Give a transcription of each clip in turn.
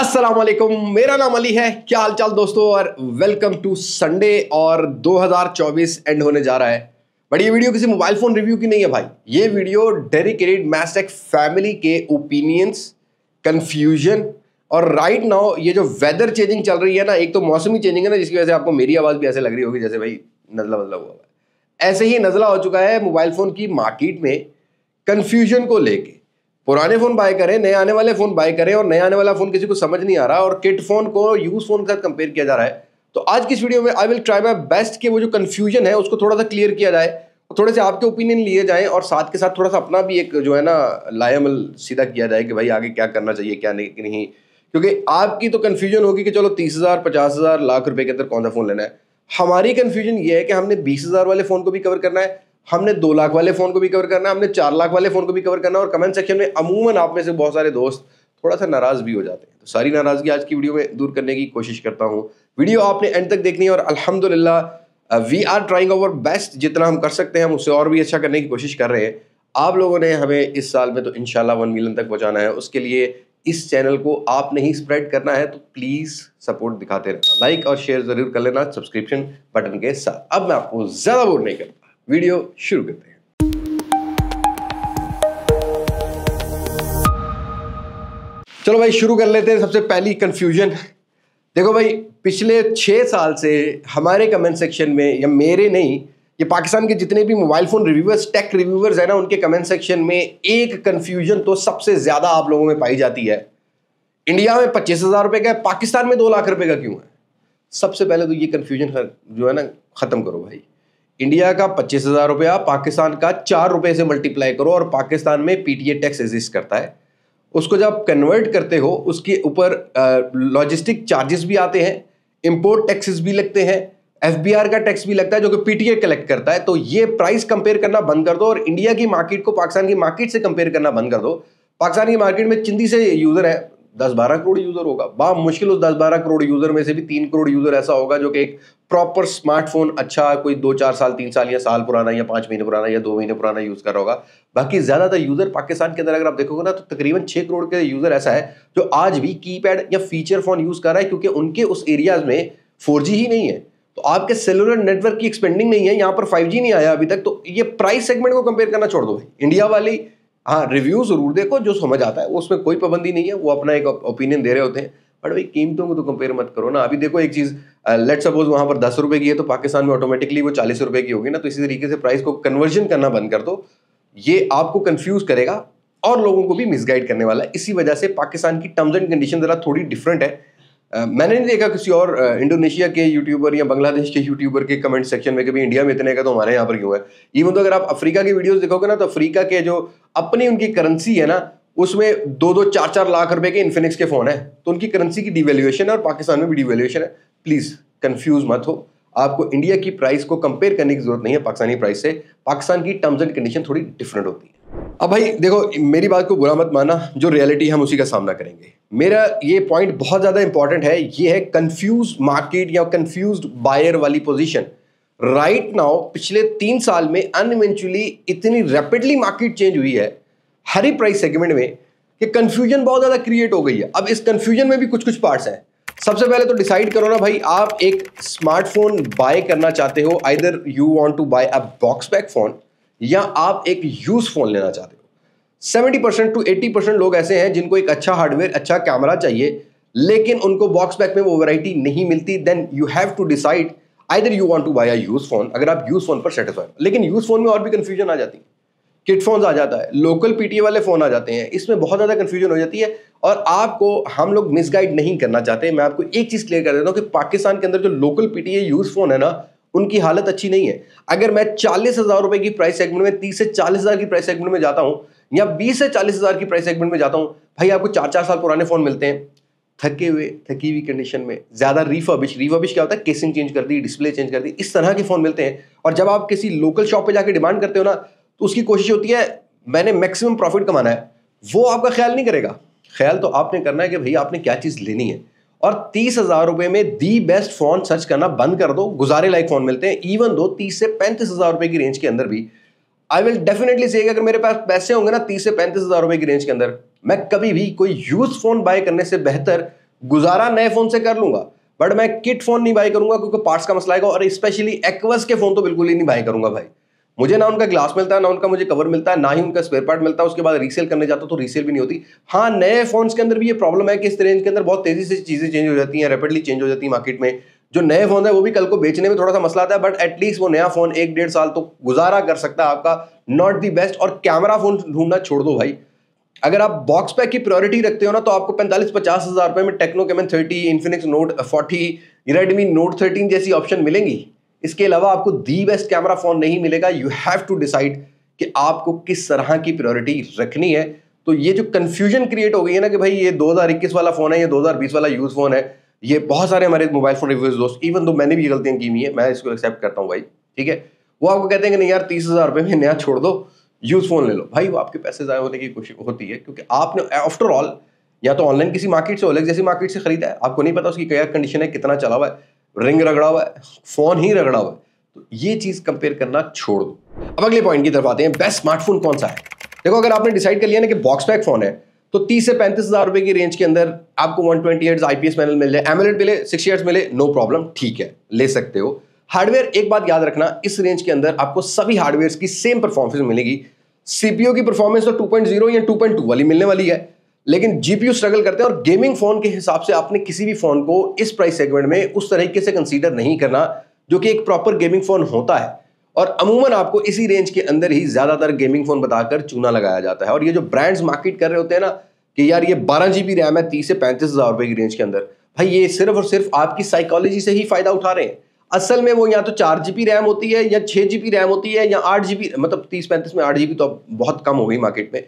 असलम मेरा नाम अली है क्या हाल चाल दोस्तों और वेलकम टू संडे और 2024 एंड होने जा रहा है बट ये वीडियो किसी मोबाइल फ़ोन रिव्यू की नहीं है भाई ये वीडियो डेडिकेटेड मैस्टेक फैमिली के ओपिनियंस कन्फ्यूजन और राइट नाउ ये जो वेदर चेंजिंग चल रही है ना एक तो मौसमी चेंजिंग है ना जिसकी वजह से आपको मेरी आवाज़ भी ऐसे लग रही होगी जैसे भाई नजला बदला हुआ ऐसे ही नजला हो चुका है मोबाइल फ़ोन की मार्केट में कन्फ्यूजन को लेके पुराने फ़ोन बाय करें नए आने वाले फ़ोन बाय करें और नया आने वाला फ़ोन किसी को समझ नहीं आ रहा और किट फ़ोन को यूज़ फ़ोन के साथ कंपेयर किया जा रहा है तो आज की इस वीडियो में I will try my best कि वो जो कन्फ्यूजन है उसको थोड़ा सा क्लियर किया जाए थोड़े से आपके ओपिनियन लिए जाए और साथ के साथ थोड़ा सा अपना भी एक जो है ना लायमल सीधा किया जाए कि भाई आगे क्या करना चाहिए क्या नहीं क्योंकि आपकी तो कन्फ्यूजन होगी कि चलो तीस हज़ार पचास हज़ार लाख रुपए के अंदर कौन सा फ़ोन लेना है हमारी कन्फ्यूजन ये है कि हमने बीस हज़ार वाले फ़ोन को भी कवर करना है हमने दो लाख वाले फ़ोन को भी कवर करना हमने चार लाख वाले फ़ोन को भी कवर करना और कमेंट सेक्शन में अमूमन आप में से बहुत सारे दोस्त थोड़ा सा नाराज़ भी हो जाते हैं तो सारी नाराज़गी आज की वीडियो में दूर करने की कोशिश करता हूँ वीडियो आपने एंड तक देखनी है और अल्हम्दुलिल्लाह we are trying our best जितना हम कर सकते हैं हम उससे और भी अच्छा करने की कोशिश कर रहे हैं आप लोगों ने हमें इस साल में तो इन वन मिलियन तक पहुँचाना है उसके लिए इस चैनल को आपने ही स्प्रेड करना है तो प्लीज़ सपोर्ट दिखाते रहना लाइक और शेयर ज़रूर कर लेना सब्सक्रिप्शन बटन के साथ अब मैं आपको ज़्यादा बोर नहीं करता वीडियो शुरू करते हैं चलो भाई शुरू कर लेते हैं सबसे पहली कंफ्यूजन देखो भाई पिछले छह साल से हमारे कमेंट सेक्शन में या मेरे नहीं ये पाकिस्तान के जितने भी mobile phone reviewers tech reviewers हैं ना उनके कमेंट सेक्शन में एक कन्फ्यूजन तो सबसे ज़्यादा आप लोगों में पाई जाती है इंडिया में पच्चीस हज़ार रुपए का है पाकिस्तान में दो लाख रुपए का क्यों है सबसे पहले तो ये कंफ्यूजन जो है ना ख़त्म करो भाई इंडिया का पच्चीस हज़ार रुपया पाकिस्तान का चार रुपए से मल्टीप्लाई करो और पाकिस्तान में पीटीए टैक्स एग्जिस्ट करता है उसको जब आप कन्वर्ट करते हो उसके ऊपर लॉजिस्टिक चार्जेस भी आते हैं इम्पोर्ट टैक्सेस भी लगते हैं एफ का टैक्स भी लगता है जो कि पीटीए कलेक्ट करता है तो ये प्राइस कंपेयर करना बंद कर दो और इंडिया की मार्केट को पाकिस्तान की मार्केट से कंपेयर करना बंद कर दो पाकिस्तान की मार्केट में चिंदी से यूज़र है दस बारह करोड़ यूजर होगा बा मुश्किल उस दस बारह करोड़ यूजर में से भी तीन करोड़ यूजर ऐसा होगा जो कि एक प्रॉपर स्मार्टफोन अच्छा कोई दो चार साल तीन साल या साल पुराना या पांच महीने पुराना या दो महीने पुराना यूज़ कर रहा होगा बाकी ज़्यादातर यूज़र पाकिस्तान के अंदर अगर आप देखोगे ना तो तकरीबन छह करोड़ के यूज़र ऐसा है जो आज भी की या फीचर फ़ोन यूज़ कर रहा है क्योंकि उनके उस एरियाज में फोर ही नहीं है तो आपके सेलुलर नेटवर्क की एक्सपेंडिंग नहीं है यहाँ पर फाइव नहीं आया अभी तक तो ये प्राइस सेगमेंट को कंपेयर करना छोड़ दो इंडिया वाली हाँ रिव्यू ज़रूर देखो जो समझ आता है उसमें कोई पाबंदी नहीं है वो अपना एक ओपिनियन दे रहे होते हैं बट भाई कीमतों को तो कंपेयर मत करो ना अभी देखो एक चीज़ लेट सपोज वहां पर दस रुपए की है तो पाकिस्तान में ऑटोमेटिकली वो चालीस रुपए की होगी ना तो इसी तरीके से प्राइस को कन्वर्जन करना बंद कर दो ये आपको कंफ्यूज़ करेगा और लोगों को भी मिसगाइड करने वाला है इसी वजह से पाकिस्तान की टर्म्स एंड कंडीशन ज़रा थोड़ी डिफरेंट है मैंने नहीं देखा किसी और इंडोनेशिया के यूट्यूबर या बांग्लादेश के यूट्यूबर के कमेंट सेक्शन में कभी इंडिया में इतने का तो हमारे यहाँ पर क्यों है इवन तो अगर आप अफ्रीका की वीडियोस देखोगे ना तो अफ्रीका के जो अपनी उनकी करेंसी है ना उसमें दो दो चार चार लाख रुपए के इन्फिनिक्स के फ़ोन है तो उनकी करेंसी की डिवेल्यूएशन है और पाकिस्तान में भी डिवेल्यूएशन है प्लीज़ कन्फ्यूज मत हो आपको इंडिया की प्राइस को कंपेयर करने की जरूरत नहीं है पाकिस्तानी प्राइस से पाकिस्तान की टर्म्स एंड कंडीशन थोड़ी डिफरेंट होती है अब भाई देखो मेरी बात को बुरा मत माना जो रियलिटी है हम उसी का सामना करेंगे मेरा ये पॉइंट बहुत ज़्यादा इंपॉर्टेंट है ये है कंफ्यूज मार्केट या कंफ्यूज बायर वाली पोजीशन राइट right नाउ पिछले तीन साल में अनवेंचुअली इतनी रैपिडली मार्केट चेंज हुई है हरी प्राइस सेगमेंट में कि कंफ्यूजन बहुत ज़्यादा क्रिएट हो गई है अब इस कंफ्यूजन में भी कुछ कुछ पार्ट्स हैं सबसे पहले तो डिसाइड करो ना भाई आप एक स्मार्टफोन बाय करना चाहते हो either you want to buy a box pack phone या आप एक यूज़ फ़ोन लेना चाहते हो seventy percent to eighty percent लोग ऐसे हैं जिनको एक अच्छा हार्डवेयर अच्छा कैमरा चाहिए लेकिन उनको बॉक्स पैक में वो वैरायटी नहीं मिलती then you have to decide either you want to buy a use phone अगर आप यूज फोन पर सेटिस्फाइड लेकिन यूज फोन में और भी कंफ्यूजन आ जाती है किट फोन आ जाता है लोकल पीटीए वाले फ़ोन आ जाते हैं इसमें बहुत ज़्यादा कंफ्यूजन हो जाती है और आपको हम लोग मिसगाइड नहीं करना चाहते मैं आपको एक चीज़ क्लियर कर देता हूँ कि पाकिस्तान के अंदर जो लोकल पीटीए यूज़ फ़ोन है ना उनकी हालत अच्छी नहीं है अगर मैं चालीस हज़ार रुपए की प्राइस सेगमेंट में तीस से चालीस हज़ार की प्राइस सेगमेंट में जाता हूँ या बीस से चालीस हज़ार की प्राइस सेगमेंट में जाता हूं भाई आपको चार चार साल पुराने फ़ोन मिलते हैं थके हुए थकी हुई कंडीशन में ज़्यादा रिफर्बिश रिफर्बिश क्या होता है केसिंग चेंज कर दी डिस्प्ले चेंज कर दी इस तरह के फ़ोन मिलते हैं और जब आप किसी लोकल शॉप पे जाके डिमांड करते हो ना तो उसकी कोशिश होती है मैंने मैक्सिमम प्रॉफिट कमाना है वो आपका ख्याल नहीं करेगा ख्याल तो आपने करना है कि भाई आपने क्या चीज़ लेनी है और तीस हज़ार रुपए में दी बेस्ट फ़ोन सर्च करना बंद कर दो गुजारे लायक फ़ोन मिलते हैं इवन दो तीस से पैंतीस हज़ार रुपए की रेंज के अंदर भी आई विल डेफिनेटली से अगर मेरे पास पैसे होंगे ना तीस से पैंतीस हजार रुपए की रेंज के अंदर मैं कभी भी कोई यूज फोन बाय करने से बेहतर गुजारा नए फोन से कर लूंगा बट मैं किट फोन नहीं बाय करूंगा क्योंकि पार्ट्स का मसला आएगा और स्पेशली एक्वस के फोन तो बिल्कुल ही नहीं बाय करूंगा भाई मुझे ना उनका ग्लास मिलता है ना उनका मुझे कवर मिलता है ना ही उनका स्पेयर पार्ट मिलता है उसके बाद रीसेल करने जाता तो रीसेल भी नहीं होती हाँ नए फोन्स के अंदर भी ये प्रॉब्लम है कि इस रेंज के अंदर बहुत तेजी से चीज़ें चेंज हो जाती हैं रेपिडली चेंज हो जाती है मार्केट में जो नए फोन है वो भी कल को बेचने में थोड़ा सा मसला आता है बट एटलीस्ट वो नया फोन एक डेढ़ साल तो गुजारा कर सकता है आपका नॉट दी बेस्ट और कैमरा फोन ढूंढना छोड़ दो भाई अगर आप बॉक्स पैक की प्रायोरिटी रखते हो ना तो आपको पैंतालीस पचास हज़ार रुपए में Tecno Camon thirty Infinix Note forty Redmi Note thirteen जैसी ऑप्शन मिलेंगी इसके अलावा आपको दी बेस्ट कैमरा फोन नहीं मिलेगा यू हैव टू डिसाइड कि आपको किस तरह की प्रायोरिटी रखनी है तो ये जो कन्फ्यूजन क्रिएट हो गई है ना कि भाई ये 2021 वाला फ़ोन है ये 2020 वाला यूज़ फ़ोन है ये बहुत सारे हमारे मोबाइल फोन रिव्यूज दोस्त इवन दो मैंने भी ये की हुई है मैं इसको एक्सेप्ट करता हूँ भाई ठीक है वो आपको कहते हैं कि नहीं यार तीस हज़ार रुपये में नया छोड़ दो यूज़ फ़ोन ले लो भाई वो आपके पैसे ज़ाया होने की कोशिश होती है क्योंकि आपने आफ्टर ऑल या तो ऑनलाइन किसी मार्केट से अलग जैसी मार्केट से खरीदा है आपको नहीं पता उसकी क्या कंडीशन है कितना चला हुआ है रिंग रगड़ा हुआ है फ़ोन ही रगड़ा हुआ है तो ये चीज़ कंपेयर करना छोड़ दो अब अगले पॉइंट की तरफ आते हैं बेस्ट स्मार्टफोन कौन सा है देखो अगर आपने डिसाइड कर लिया ना कि बॉक्स पैक फ़ोन है तो तीस से पैंतीस हज़ार रुपए की रेंज के अंदर आपको one twenty hertz IPS panel मिल जाए एमोलेट मिले सिक्स ईयर मिले नो प्रॉब्लम ठीक है ले सकते हो हार्डवेयर एक बात याद रखना इस रेंज के अंदर आपको सभी हार्डवेयर की सेम परफॉर्मेंस मिलेगी सीपीओ की परफॉर्मेंस तो 2.0 या 2.2 वाली मिलने वाली है लेकिन जीपीयू स्ट्रगल करते हैं और गेमिंग फोन के हिसाब से आपने किसी भी फोन को इस प्राइस सेगमेंट में उस तरीके से कंसीडर नहीं करना जो कि एक प्रॉपर गेमिंग फोन होता है और अमूमन आपको इसी रेंज के अंदर ही ज़्यादातर गेमिंग फ़ोन बताकर चूना लगाया जाता है और ये जो ब्रांड्स मार्केट कर रहे होते हैं ना कि यार ये बारह जीबी रैम है तीस से पैंतीस हज़ार रुपए की रेंज के अंदर भाई ये सिर्फ और सिर्फ आपकी साइकोलॉजी से ही फ़ायदा उठा रहे हैं असल में वो या तो चार जीबी रैम होती है या छह जीबी रैम होती है या आठ जीबी मतलब तीस पैंतीस में आठ जीबी तो बहुत कम हो गई मार्केट में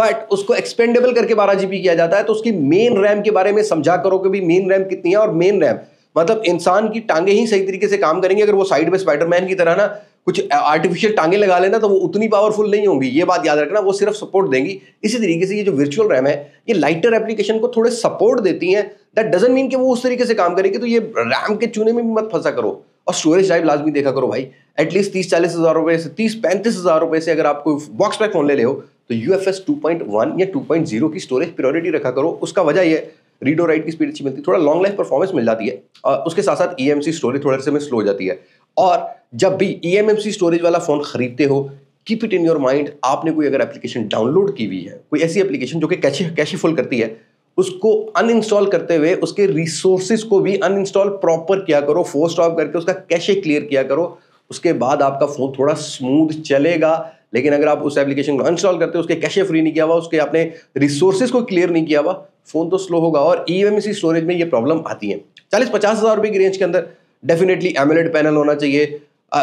बट उसको एक्सपेंडेबल करके बारह जीबी किया जाता है तो उसकी मेन रैम के बारे में समझा करो कि मेन रैम कितनी है और मेन रैम मतलब इंसान की टांगे ही सही तरीके से काम करेंगे अगर वो साइड में स्पाइडरमैन की तरह ना कुछ आर्टिफिशियल टांगे लगा लेना तो वो उतनी पावरफुल नहीं होंगी ये बात याद रखना वो सिर्फ सपोर्ट देंगी इसी तरीके से ये जो वर्चुअल रैम है ये लाइटर एप्लीकेशन को थोड़े सपोर्ट देती हैं दैट डजन मीन कि वो उस तरीके से काम करेगी तो ये रैम के चूने में भी मत फंसा करो और स्टोरेज टाइप लाजमी देखा करो भाई एटलीस्ट तीस चालीस हज़ार रुपये से तीस पैंतीस हज़ार रुपये से अगर आप कोई बॉक्स पैक फोन ले ले हो तो U F S two point one या टू पॉइंट जीरो की स्टोरेज प्रायोरिटी रखा करो उसका वजह यह है रीड और राइट की स्पीड अच्छी मिलती है थोड़ा लॉन्ग लाइफ परफॉर्मेंस मिल जाती है और उसके साथ साथ ई एम सी स्टोरेज थोड़े से में स्लो हो जाती है और जब भी ई e स्टोरेज वाला फ़ोन ख़रीदते हो keep it in your mind आपने कोई अगर एप्लीकेशन डाउनलोड की हुई है कोई ऐसी एप्लीकेशन जो कि कैशे कैशे फुल करती है उसको अनइंस्टॉल करते हुए उसके रिसोर्सेज को भी अनइंस्टॉल प्रॉपर किया करो फोर्स स्टॉप करके उसका कैशे क्लियर किया करो उसके बाद आपका फ़ोन थोड़ा स्मूथ चलेगा लेकिन अगर आप उस एप्लीकेशन को अनइंस्टॉल करते हो उसके कैशे फ्री नहीं किया हुआ उसके आपने रिसोर्सेज को क्लियर नहीं किया हुआ फ़ोन तो स्लो होगा और ई e स्टोरेज में ये प्रॉब्लम आती है चालीस पचास हज़ार रुपये की रेंज के अंदर डेफिनेटली एमोलेड पैनल होना चाहिए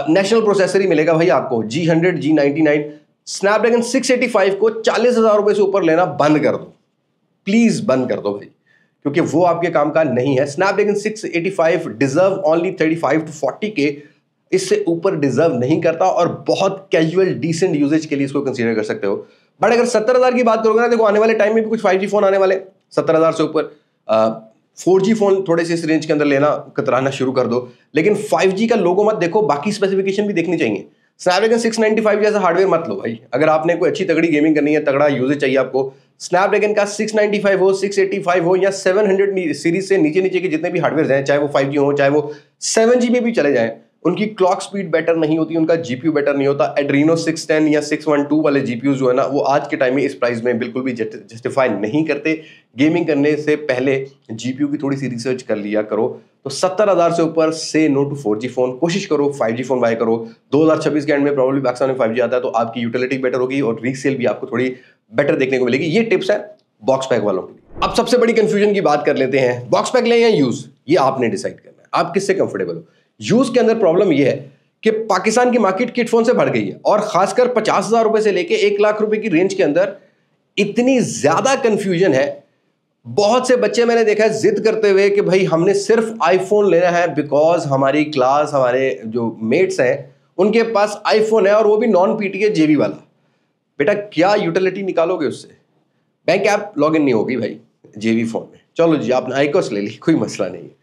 नेशनल प्रोसेसर ही मिलेगा भाई आपको G hundred G ninety nine Snapdragon six eighty five को चालीस हज़ार रुपए से ऊपर लेना बंद कर दो प्लीज़ बंद कर दो भाई क्योंकि वो आपके काम का नहीं है Snapdragon six eighty five deserve only thirty five to forty के इससे ऊपर डिजर्व नहीं करता और बहुत कैजुअल डिसेंट यूजेज के लिए इसको कंसीडर कर सकते हो बट अगर सत्तर हज़ार की बात करोगे ना देखो आने वाले टाइम में भी कुछ फाइव जी फोन आने वाले सत्तर हज़ार से ऊपर फोर फ़ोन थोड़े से इस रेंज के अंदर लेना कतराना शुरू कर दो लेकिन फाइव का लोगो मत देखो बाकी स्पेसिफिकेशन भी देखनी चाहिए स्नैपड्रैगन 695 जैसा हार्डवेयर मत लो भाई अगर आपने कोई अच्छी तगड़ी गेमिंग करनी है तगड़ा यूजेज चाहिए आपको स्नैपड्रैगन का 695 हो 685 हो या 700 सीरीज से नीचे नीचे के जितने भी हार्डवेयर हैं चाहे वो 5G हो चाहे वो सेवन जी भी चले जाएं उनकी क्लॉक स्पीड बेटर नहीं होती उनका जीपीयू बेटर नहीं होता एड्रीनो सिक्स टेन या सिक्स वन टू वाले जीपीयू जो है ना वो आज के टाइम में इस प्राइस में बिल्कुल भी जस्टिफाई नहीं करते गेमिंग करने से पहले जीपीयू की थोड़ी सी रिसर्च कर लिया करो तो सत्तर हज़ार से ऊपर से no two four G phone कोशिश करो फाइव जी फोन बाय करो दो हज़ार छब्बीस के एंड में प्रॉब्लम पाकिस्तान में फाइव जी आता है तो आपकी यूटिलिटी बेटर होगी और रीसेल भी आपको थोड़ी बेटर देखने को मिलेगी ये टिप्स है बॉक्स पैक वालों के लिए अब सबसे बड़ी कन्फ्यूजन की बात कर लेते हैं बॉक्स पैक लें या यूज़ ये आपने डिसाइड करना है आप किससे कंफर्टेबल हो यूज के अंदर प्रॉब्लम यह है कि पाकिस्तान की मार्केट किट फोन से भर गई है और खासकर पचास हजार रुपए से लेके एक लाख रुपए की रेंज के अंदर इतनी ज्यादा कंफ्यूजन है बहुत से बच्चे मैंने देखा है जिद करते हुए कि भाई हमने सिर्फ आईफोन लेना है बिकॉज हमारी क्लास हमारे जो मेट्स हैं उनके पास आईफोन है और वो भी नॉन पीटीए जेबी वाला बेटा क्या यूटिलिटी निकालोगे उससे बैंक ऐप लॉग नहीं होगी भाई जेबी फोन में चलो जी आपने आईकोस ले ली कोई मसला नहीं है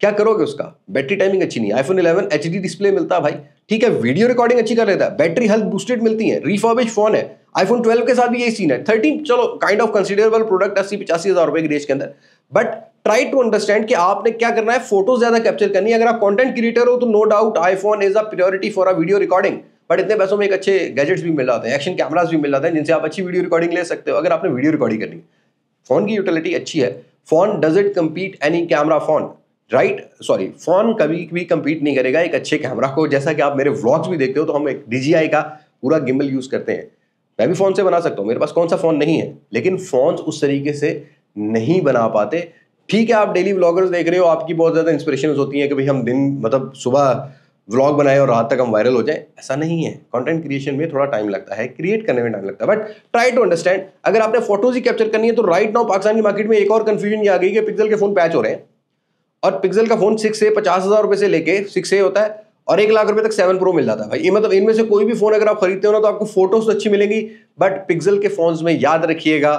क्या करोगे उसका बैटरी टाइमिंग अच्छी नहीं आईफोन 11 एच डिस्प्ले मिलता है भाई ठीक है वीडियो रिकॉर्डिंग अच्छी कर लेता है बैटरी हेल्थ बूस्टेड मिलती है रिफॉर्बिश फोन है आईफोन 12 के साथ भी यही सीन है थर्टीन चलो काइंड ऑफ कंसिडरेबल प्रोडक्ट अस्सी पचासी हज़ार रुपए की रेंज के अंदर बट ट्राई टू अंडरस्टैंड कि आपने क्या करना है फोटो ज्यादा कैप्चर करनी है अगर आप कॉन्टेंट क्रिएटर हो तो no doubt iPhone is a priority for a video recording but इतने पैसों में एक अच्छे गैजेट्स भी मिल जाते हैं एक्शन कैमराज भी मिल जाते हैं जिनसे आप अच्छी वीडियो रिकॉर्डिंग ले सकते हो अगर आपने वीडियो रिकॉर्डिंग करनी फोन की यूटिलिटी अच्छी है phone does it compete any camera phone right sorry phone कभी भी कंपीट नहीं करेगा एक अच्छे कैमरा को जैसा कि आप मेरे व्लॉग्स भी देखते हो तो हम एक डी का पूरा गिम्बल यूज़ करते हैं मैं भी फ़ोन से बना सकता हूँ मेरे पास कौन सा फ़ोन नहीं है लेकिन फ़ोन उस तरीके से नहीं बना पाते ठीक है आप डेली व्लॉगर्स देख रहे हो आपकी बहुत ज़्यादा इंस्पिरेशन होती है कि भाई हम दिन मतलब सुबह व्लॉग बनाए और रात तक हम वायरल हो जाए ऐसा नहीं है कंटेंट क्रिएशन में थोड़ा टाइम लगता है क्रिएट करने में टाइम लगता है बट ट्राई टू अंडरस्टैंड अगर आपने फोटोज ही कैप्चर करनी है तो राइट नाउ पाकिस्तान की मार्केट में एक और कन्फ्यूजन ये आ गई कि पिक्सल के फोन पैच हो रहे हैं और पिक्सल का फोन सिक्स ए पचास हज़ार रुपए से लेके सिक्स ए होता है और एक लाख रुपए तक सेवन प्रो मिल जाता है भाई ये मतलब इनमें से कोई भी फोन अगर आप खरीदते हो ना तो आपको फोटोज तो अच्छी मिलेंगी बट पिक्सल के फोन में याद रखिएगा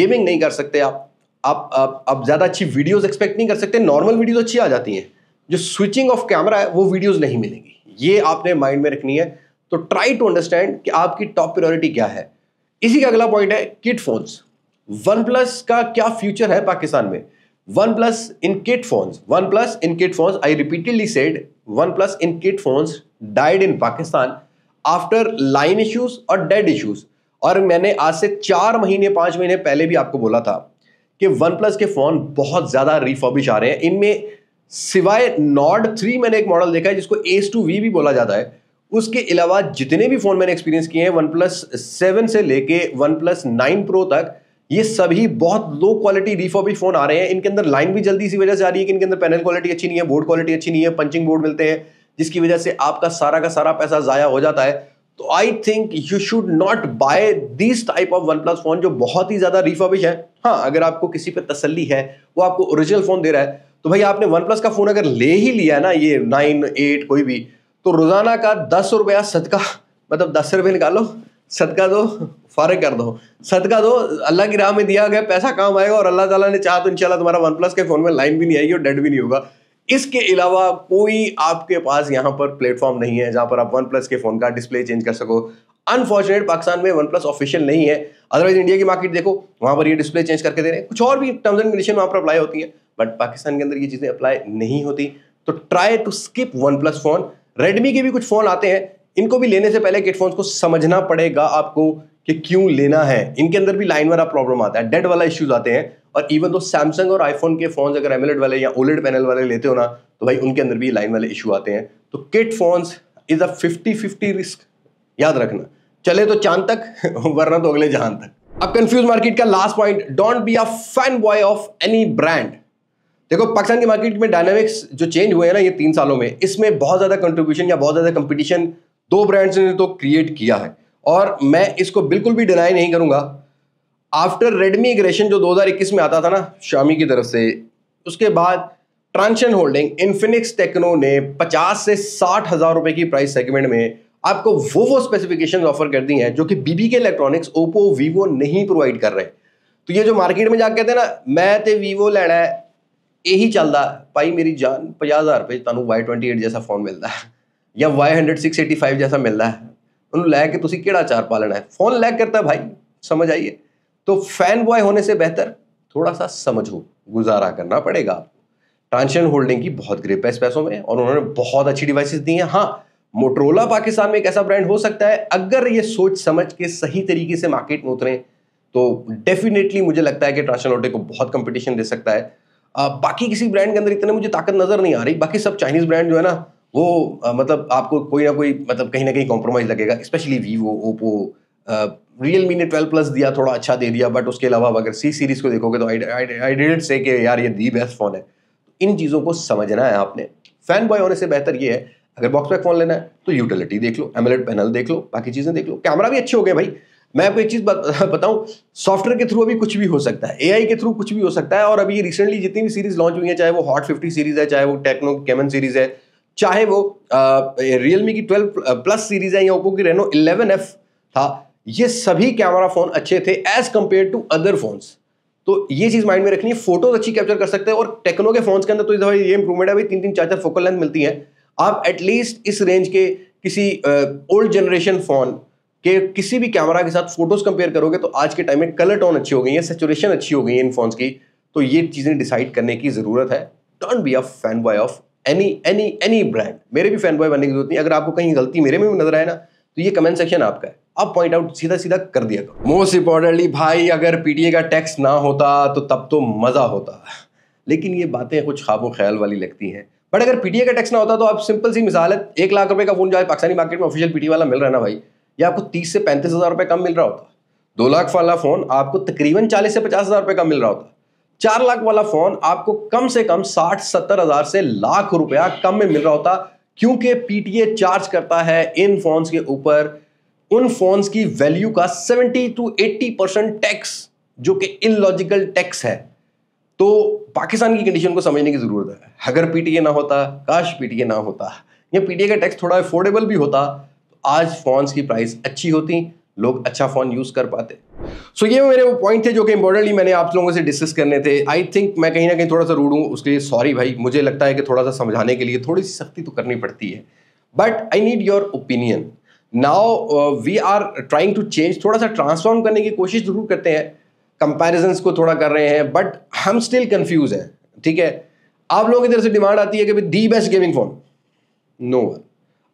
गेमिंग नहीं कर सकते आप आप आप, आप ज़्यादा अच्छी वीडियोज एक्सपेक्ट नहीं कर सकते नॉर्मल वीडियोज अच्छी आ जाती हैं जो स्विचिंग ऑफ कैमरा है वो वीडियोज नहीं मिलेंगी ये आपने माइंड में रखनी है तो ट्राई टू अंडरस्टैंड कि आपकी टॉप प्रायोरिटी क्या है इसी का अगला पॉइंट है किट फोन्स वन प्लस का क्या फ्यूचर है पाकिस्तान में OnePlus in kit phones OnePlus in kit phone I repeatedly said OnePlus in kit phones died in Pakistan after line issues और डेड इशूज और मैंने आज से चार महीने पाँच महीने पहले भी आपको बोला था कि वन प्लस के फ़ोन बहुत ज़्यादा रिफर्बिश आ रहे हैं इनमें सिवाय नॉड थ्री मैंने एक मॉडल देखा है जिसको एस टू वी भी बोला जाता है उसके अलावा जितने भी फ़ोन मैंने एक्सपीरियंस किए हैं वन प्लस सेवन से लेके वन प्लस नाइन प्रो तक ये सभी बहुत लो क्वालिटी रिफॉबी फोन आ रहे हैं इनके अंदर लाइन भी जल्दी इसी वजह से आ रही है कि इनके अंदर पैनल क्वालिटी अच्छी नहीं है बोर्ड क्वालिटी अच्छी नहीं है पंचिंग बोर्ड मिलते हैं जिसकी वजह से आपका सारा का सारा पैसा ज़ाया हो जाता है तो I think you should not buy this type of OnePlus phone जो बहुत ही ज़्यादा रिफॉबिश है हाँ अगर आपको किसी पे तसली है वो आपको ओरिजिनल फ़ोन दे रहा है तो भाई आपने वन प्लस का फ़ोन अगर ले ही लिया है ना ये नाइन एट कोई भी तो रोज़ाना का दस रुपया सदका मतलब दस रुपये निकालो सदका दो फारे कर दो सदका दो अल्लाह की राह में दिया गया पैसा काम आएगा और अल्लाह ताला ने चाहा तो इंशाल्लाह तुम्हारा वन प्लस के फ़ोन में लाइन भी नहीं आएगी और डेड भी नहीं होगा इसके अलावा कोई आपके पास यहाँ पर प्लेटफॉर्म नहीं है जहां पर आप वन प्लस के फ़ोन का डिस्प्ले चेंज कर सको अनफॉर्चुनेट पाकिस्तान में वन प्लस ऑफिशियल नहीं है अदरवाइज इंडिया की मार्केट देखो वहां पर ये डिस्प्ले चेंज करके दे रहे हैं कुछ और भी टर्म्स एंड कंडीशन वहां पर अप्लाई होती है बट पाकिस्तान के अंदर ये चीज़ें अप्लाई नहीं होती तो try to skip OnePlus phone Redmi के भी कुछ फ़ोन आते हैं इनको भी लेने से पहले हेडफोन्स को समझना पड़ेगा आपको कि क्यों लेना है इनके अंदर भी लाइन वाला प्रॉब्लम आता है डेड वाला इश्यूज आते हैं और इवन तो सैमसंग और आईफोन के फोन्स अगर एमलेट वाले या ओलेड पैनल वाले लेते हो ना तो भाई उनके अंदर भी लाइन वाले इशू आते हैं तो kit phones is a fifty fifty risk याद रखना चले तो चांद तक वरना तो अगले जहां तक अब कंफ्यूज मार्केट का last point don't be a fanboy of any brand देखो पाकिस्तान की मार्केट में डायनामिक्स जो चेंज हुए हैं ना ये तीन सालों में इसमें बहुत ज़्यादा कंट्रीब्यूशन या बहुत ज़्यादा कंपटीशन दो ब्रांड्स ने तो क्रिएट किया है और मैं इसको बिल्कुल भी डिनाई नहीं करूंगा आफ्टर रेडमी एग्रेशन जो 2021 में आता था ना शामी की तरफ से उसके बाद ट्रांशन होल्डिंग इन्फिनिक्स टेक्नो ने 50 से साठ हज़ार रुपए की प्राइस सेगमेंट में आपको वो वो स्पेसिफिकेशन ऑफर कर दी हैं जो कि BB K electronics Oppo Vivo नहीं प्रोवाइड कर रहे तो ये जो मार्केट में जाके कहते हैं ना मैं तो वीवो लेना है यही चलता भाई मेरी जान पचास हज़ार रुपये तू वाई ट्वेंटी एट जैसा फ़ोन मिलता है या वाई हंड्रेड सिक्स फाइव जैसा ਜੈਸਾ ਮਿਲਦਾ ਹੈ ਉਹਨੂੰ ਲੈ ਕੇ ਤੁਸੀਂ चार पा लेना है फोन लैग करता है भाई समझ आइए तो फैन बॉय होने से बेहतर थोड़ा सा समझो गुजारा करना पड़ेगा आपको ट्रांशन होल्डिंग की बहुत ग्रिप है इस पैसों में और उन्होंने बहुत अच्छी डिवाइसेस दी हैं हाँ मोटरोला पाकिस्तान में एक ऐसा ब्रांड हो सकता है अगर ये सोच समझ के सही तरीके से मार्केट में उतरें तो डेफिनेटली मुझे लगता है कि ट्रांशन होल्डिंग को बहुत कंपटीशन दे सकता है आ, बाकी किसी ब्रांड के अंदर इतने मुझे ताकत नजर नहीं आ रही बाकी सब चाइनीज ब्रांड जो है ना वो आ, मतलब आपको कोई ना कोई मतलब कहीं ना कहीं कॉम्प्रोमाइज़ लगेगा specially Vivo Oppo Realme ने ट्वेल्व प्लस दिया थोड़ा अच्छा दे दिया बट उसके अलावा अगर सी सीरीज़ को देखोगे तो आई डिडेंट से कि यार ये दी बेस्ट फ़ोन है इन चीज़ों को समझना है आपने फैन बॉय होने से बेहतर ये है अगर बॉक्स बैक फ़ोन लेना है तो यूटिलिटी देख लो एमलेट पैनल देख लो बाकी चीज़ें देख लो कैमरा भी अच्छे हो गए भाई मैं आपको एक चीज़ बताऊं सॉफ्टवेयर के थ्रू अभी कुछ भी हो सकता है एआई के थ्रू कुछ भी हो सकता है और अभी रिसेंटली जितनी भी सीरीज़ लॉन्च हुई है चाहे वो हॉट फिफ्टी सीरीज़ है चाहे वो टेक्नो कैमन सीरीज़ है चाहे वो रियलमी की 12 प्लस सीरीज है या ओप्पो की रेनो 11F था ये सभी कैमरा फोन अच्छे थे as compare to other phones तो ये चीज़ माइंड में रखनी है फोटोज अच्छी कैप्चर कर सकते हैं और टेक्नो के फोन्स के अंदर तो इस ये इंप्रूवमेंट है भाई तीन तीन चार चार फोकल लेंथ मिलती है आप एटलीस्ट इस रेंज के किसी ओल्ड जनरेशन फोन के किसी भी कैमरा के साथ फोटोज कंपेयर करोगे तो आज के टाइम में कलर टोन अच्छी हो गई है सेचुरेशन अच्छी हो गई है इन फोन्स की तो ये चीज़ें डिसाइड करने की ज़रूरत है don't be a fanboy of any any any brand मेरे भी फैन बॉय बनने की जरूरत नहीं अगर आपको कहीं गलती मेरे में भी नजर आए ना तो ये कमेंट सेक्शन आपका है आप पॉइंट आउट सीधा सीधा कर दिया करो मोस्ट इंपॉर्टेंटली भाई अगर पीटीए का टैक्स ना होता तो तब तो मज़ा होता लेकिन ये बातें कुछ खाबो ख्याल वाली लगती हैं बट अगर पीटीए का टैक्स ना होता तो आप सिंपल सी मिसाल है एक लाख रुपए का फोन जो है पाकिस्तानी मार्केट में ऑफिशियल पीटीए वाला मिल रहा है ना भाई ये आपको तीस से पैंतीस हज़ार रुपये कम मिल रहा होता दो लाख वाला फ़ोन आपको तकरीबन चालीस से पचास हज़ार रुपये कम मिल रहा होता चार लाख वाला फोन आपको कम से कम साठ सत्तर हजार से लाख रुपया कम में मिल रहा होता क्योंकि पीटीए चार्ज करता है इन फोन्स के ऊपर उन फोन्स की वैल्यू का 70 टू 80 परसेंट टैक्स जो कि लॉजिकल टैक्स है तो पाकिस्तान की कंडीशन को समझने की ज़रूरत है अगर पीटीए ना होता काश पीटीए ना होता या पीटीए का टैक्स थोड़ा अफोर्डेबल भी होता तो आज फ़ोन्स की प्राइस अच्छी होती लोग अच्छा फ़ोन यूज़ कर पाते सो so, ये मेरे वो पॉइंट थे जो कि इंपॉर्टेंटली मैंने आप लोगों से डिस्कस करने थे आई थिंक मैं कहीं ना कहीं थोड़ा सा रूडूँ उसके लिए सॉरी भाई मुझे लगता है कि थोड़ा सा समझाने के लिए थोड़ी सी सख्ती तो करनी पड़ती है but I need your opinion now we are trying to change थोड़ा सा ट्रांसफॉर्म करने की कोशिश जरूर करते हैं कंपेरिजन्स को थोड़ा कर रहे हैं बट हम स्टिल कंफ्यूज हैं ठीक है आप लोगों की तरफ से डिमांड आती है कि the best gaming phone no one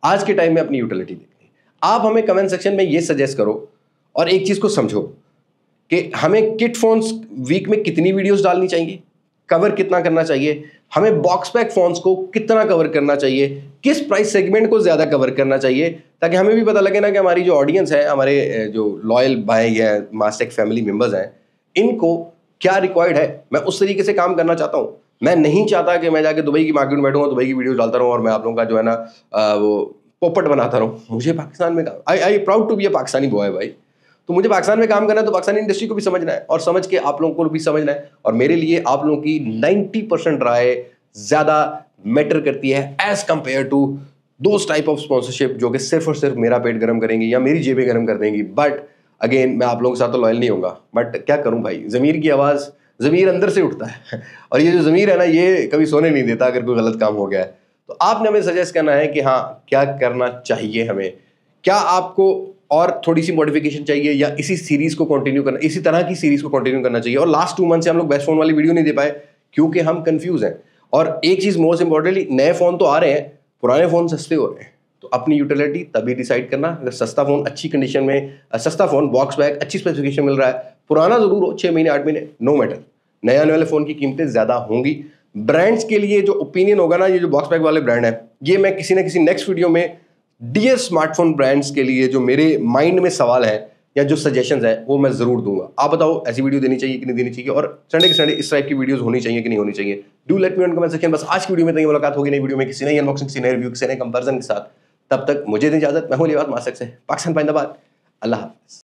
आज के टाइम में अपनी यूटिलिटी देखनी आप हमें कमेंट सेक्शन में ये सजेस्ट करो और एक चीज़ को समझो कि हमें किट फोन्स वीक में कितनी वीडियोस डालनी चाहिए कवर कितना करना चाहिए हमें बॉक्स पैक फोन्स को कितना कवर करना चाहिए किस प्राइस सेगमेंट को ज़्यादा कवर करना चाहिए ताकि हमें भी पता लगे ना कि हमारी जो ऑडियंस है हमारे जो लॉयल भाई हैं मास्टेक फैमिली मेम्बर्स हैं इनको क्या रिक्वायर्ड है मैं उस तरीके से काम करना चाहता हूँ मैं नहीं चाहता कि मैं जाके दुबई की मार्केट में बैठूँ दुबई की वीडियो डालता रहूँ और मैं आप लोगों का जो है ना वो पोपट बनाता रहूँ मुझे पाकिस्तान में काम I I proud to be a Pakistani boy भाई तो मुझे पाकिस्तान में काम करना है तो पाकिस्तानी इंडस्ट्री को भी समझना है और समझ के आप लोगों को भी समझना है और मेरे लिए आप लोगों की नाइन्टी परसेंट राय ज़्यादा मैटर करती है as compare to two type of sponsorship जो कि सिर्फ और सिर्फ मेरा पेट गर्म करेंगी या मेरी जेबें गर्म कर देंगी बट अगेन मैं आप लोगों के साथ तो लॉयल नहीं होगा बट क्या करूँ भाई ज़मीर की आवाज़ ज़मीर अंदर से उठता है और ये जो ज़मीर है ना ये कभी सोने नहीं देता अगर कोई गलत काम हो गया है तो आपने हमें सजेस्ट करना है कि हाँ क्या करना चाहिए हमें क्या आपको और थोड़ी सी मॉडिफिकेशन चाहिए या इसी सीरीज को कंटिन्यू करना इसी तरह की सीरीज को कंटिन्यू करना चाहिए और लास्ट टू मंथ से हम लोग बेस्ट फोन वाली वीडियो नहीं दे पाए क्योंकि हम कंफ्यूज हैं और एक चीज़ मोस्ट इंपॉर्टेंटली नए फ़ोन तो आ रहे हैं पुराने फ़ोन सस्ते हो रहे हैं तो अपनी यूटिलिटी तभी डिसाइड करना अगर सस्ता फ़ोन अच्छी कंडीशन में सस्ता फ़ोन बॉक्स बैग अच्छी स्पेसिफिकेशन मिल रहा है पुराना ज़रूर हो छः महीने आठ महीने नो मैटर नए आने वाले फ़ोन की कीमतें ज़्यादा होंगी ब्रांड्स के लिए जो ओपिनियन होगा ना ये जो बॉक्स बैग वाले ब्रांड है ये मैं किसी ना किसी नेक्स्ट वीडियो में डियर स्मार्टफोन ब्रांड्स के लिए जो मेरे माइंड में सवाल है या जो सजेशंस है वो मैं ज़रूर दूंगा आप बताओ ऐसी वीडियो देनी चाहिए कि नहीं देनी चाहिए और संडे के संडे इस टाइप की वीडियोस होनी चाहिए कि नहीं होनी चाहिए do let me on comment section बस आज की वीडियो में तक मुलाकात होगी नई वीडियो में किसी नई अनबॉक्सिंग किसी नए रिव्यू किसी नए कंपेरिजन के साथ तब तक मुझे दें इजाजत मैं हूँ बात मासक से पाकिस्तान पाइंदाबाद अल्लाह हाफिज़